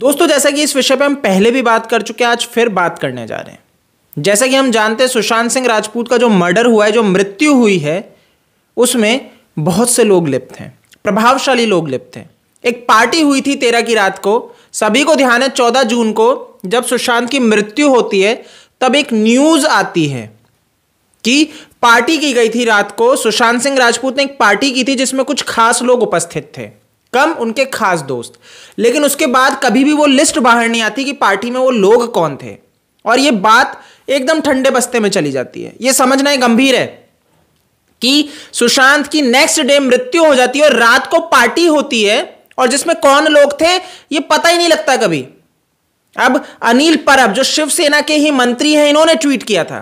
दोस्तों जैसा कि इस विषय पर हम पहले भी बात कर चुके हैं आज फिर बात करने जा रहे हैं जैसा कि हम जानते हैं सुशांत सिंह राजपूत का जो मर्डर हुआ है जो मृत्यु हुई है उसमें बहुत से लोग लिप्त हैं प्रभावशाली लोग लिप्त हैं एक पार्टी हुई थी तेरह की रात को सभी को ध्यान है चौदह जून को जब सुशांत की मृत्यु होती है तब एक न्यूज़ आती है कि पार्टी की गई थी रात को सुशांत सिंह राजपूत ने एक पार्टी की थी जिसमें कुछ खास लोग उपस्थित थे कम उनके खास दोस्त लेकिन उसके बाद कभी भी वो लिस्ट बाहर नहीं आती कि पार्टी में वो लोग कौन थे और ये बात एकदम ठंडे बस्ते में चली जाती है ये समझना ही गंभीर है कि सुशांत की नेक्स्ट डे मृत्यु हो जाती है और रात को पार्टी होती है और जिसमें कौन लोग थे ये पता ही नहीं लगता कभी अब अनिल परब जो शिवसेना के ही मंत्री हैं इन्होंने ट्वीट किया था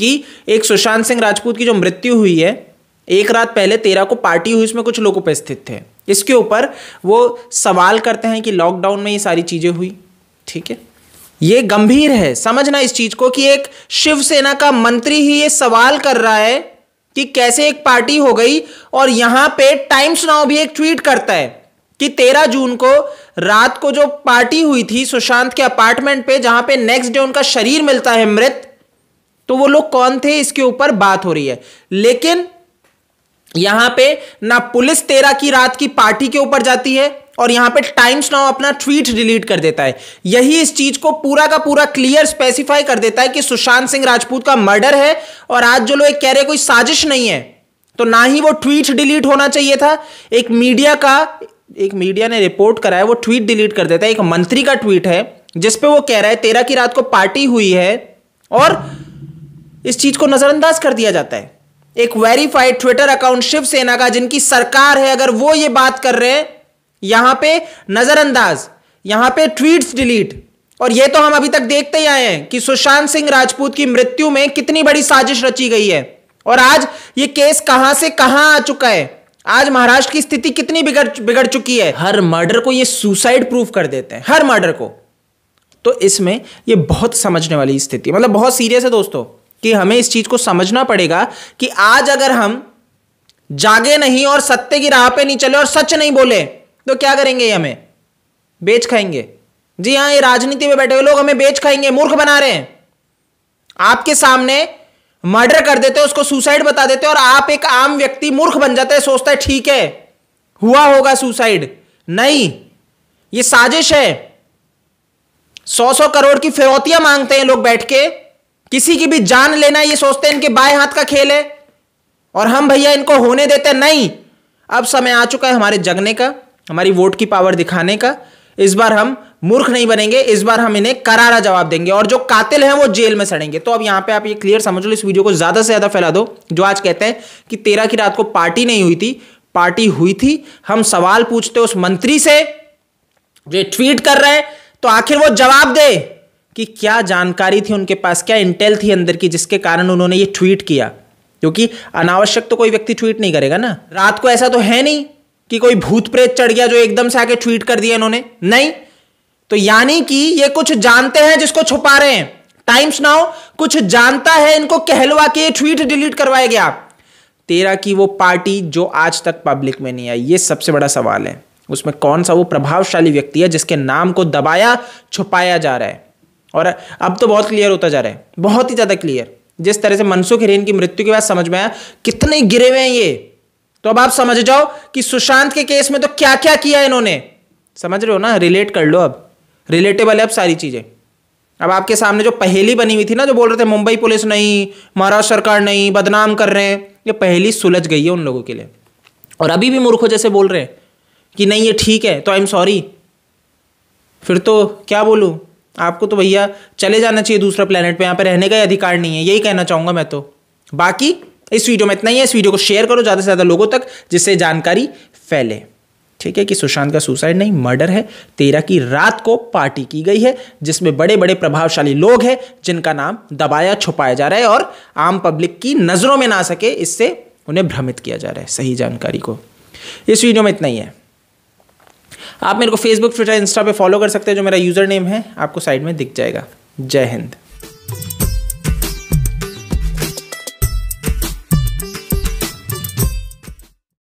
कि एक सुशांत सिंह राजपूत की जो मृत्यु हुई है एक रात पहले तेरह को पार्टी हुई उसमें कुछ लोग उपस्थित थे इसके ऊपर वो सवाल करते हैं कि लॉकडाउन में ये सारी चीज़ें हुई ठीक है ये गंभीर है समझना इस चीज़ को कि एक शिवसेना का मंत्री ही ये सवाल कर रहा है कि कैसे एक पार्टी हो गई और यहां पे टाइम्स नाउ भी एक ट्वीट करता है कि तेरह जून को रात को जो पार्टी हुई थी सुशांत के अपार्टमेंट पे जहां पे नेक्स्ट डे उनका शरीर मिलता है मृत तो वो लोग कौन थे इसके ऊपर बात हो रही है लेकिन यहां पे ना पुलिस तेरह की रात की पार्टी के ऊपर जाती है और यहां पे टाइम्स नाउ अपना ट्वीट डिलीट कर देता है यही इस चीज को पूरा का पूरा क्लियर स्पेसिफाई कर देता है कि सुशांत सिंह राजपूत का मर्डर है और आज जो लोग कह रहे कोई साजिश नहीं है तो ना ही वो ट्वीट डिलीट होना चाहिए था एक मीडिया का एक मीडिया ने रिपोर्ट करा है वो ट्वीट डिलीट कर देता है एक मंत्री का ट्वीट है जिसपे वो कह रहा है तेरह की रात को पार्टी हुई है और इस चीज को नजरअंदाज कर दिया जाता है एक वेरीफाइड ट्विटर अकाउंट शिवसेना का जिनकी सरकार है अगर वो ये बात कर रहे हैं यहां पे नजरअंदाज यहां पे ट्वीट्स डिलीट और ये तो हम अभी तक देखते ही आए हैं कि सुशांत सिंह राजपूत की मृत्यु में कितनी बड़ी साजिश रची गई है और आज ये केस कहां से कहां आ चुका है आज महाराष्ट्र की स्थिति कितनी बिगड़ बिगड़ चुकी है हर मर्डर को ये सुसाइड प्रूफ कर देते हैं हर मर्डर को तो इसमें ये बहुत समझने वाली स्थिति मतलब बहुत सीरियस है दोस्तों कि हमें इस चीज को समझना पड़ेगा कि आज अगर हम जागे नहीं और सत्य की राह पे नहीं चले और सच नहीं बोले तो क्या करेंगे ये हमें बेच खाएंगे जी हाँ ये राजनीति में बैठे हुए लोग हमें बेच खाएंगे मूर्ख बना रहे हैं आपके सामने मर्डर कर देते हैं उसको सुसाइड बता देते हैं और आप एक आम व्यक्ति मूर्ख बन जाता है सोचता है ठीक है हुआ होगा सुसाइड नहीं ये साजिश है सौ सौ करोड़ की फिरौतियां मांगते हैं लोग बैठ के किसी की भी जान लेना ये सोचते हैं इनके बाएं हाथ का खेल है और हम भैया इनको होने देते नहीं अब समय आ चुका है हमारे जगने का हमारी वोट की पावर दिखाने का इस बार हम मूर्ख नहीं बनेंगे इस बार हम इन्हें करारा जवाब देंगे और जो कातिल हैं वो जेल में सड़ेंगे तो अब यहां पे आप ये क्लियर समझ लो इस वीडियो को ज़्यादा से ज़्यादा फैला दो जो आज कहते हैं कि तेरह की रात को पार्टी नहीं हुई थी पार्टी हुई थी हम सवाल पूछते उस मंत्री से जो ट्वीट कर रहे हैं तो आखिर वो जवाब दे कि क्या जानकारी थी उनके पास क्या इंटेल थी अंदर की जिसके कारण उन्होंने ये ट्वीट किया क्योंकि अनावश्यक तो कोई व्यक्ति ट्वीट नहीं करेगा ना रात को ऐसा तो है नहीं कि कोई भूत प्रेत चढ़ गया जो एकदम से आके ट्वीट कर दिया इन्होंने नहीं तो यानी कि ये कुछ जानते हैं जिसको छुपा रहे हैं टाइम्स नाउ कुछ जानता है इनको कहलवा के ट्वीट डिलीट करवाया गया तेरा की वो पार्टी जो आज तक पब्लिक में नहीं आई ये सबसे बड़ा सवाल है उसमें कौन सा वो प्रभावशाली व्यक्ति है जिसके नाम को दबाया छुपाया जा रहा है और अब तो बहुत क्लियर होता जा रहा है बहुत ही ज़्यादा क्लियर जिस तरह से मनसुख हिरेन की मृत्यु के बाद समझ में आया कितने गिरे हुए हैं ये तो अब आप समझ जाओ कि सुशांत के केस में तो क्या क्या किया इन्होंने समझ रहे हो ना रिलेट कर लो अब रिलेटेबल है अब सारी चीज़ें अब आपके सामने जो पहेली बनी हुई थी ना जो बोल रहे थे मुंबई पुलिस नहीं महाराष्ट्र सरकार नहीं बदनाम कर रहे हैं ये पहेली सुलझ गई है उन लोगों के लिए और अभी भी मूर्खों जैसे बोल रहे हैं कि नहीं ये ठीक है तो आई एम सॉरी फिर तो क्या बोलूँ आपको तो भैया चले जाना चाहिए दूसरा प्लानट पे यहाँ पे रहने का ही अधिकार नहीं है यही कहना चाहूँगा मैं तो बाकी इस वीडियो में इतना ही है इस वीडियो को शेयर करो ज़्यादा से ज़्यादा लोगों तक जिससे जानकारी फैले ठीक है कि सुशांत का सुसाइड नहीं मर्डर है तेरह की रात को पार्टी की गई है जिसमें बड़े बड़े प्रभावशाली लोग हैं जिनका नाम दबाया छुपाया जा रहा है और आम पब्लिक की नज़रों में ना सके इससे उन्हें भ्रमित किया जा रहा है सही जानकारी को इस वीडियो में इतना ही है आप मेरे को फेसबुक ट्विटर इंस्टा पे फॉलो कर सकते हैं जो मेरा यूज़र नेम है आपको साइड में दिख जाएगा जय हिंद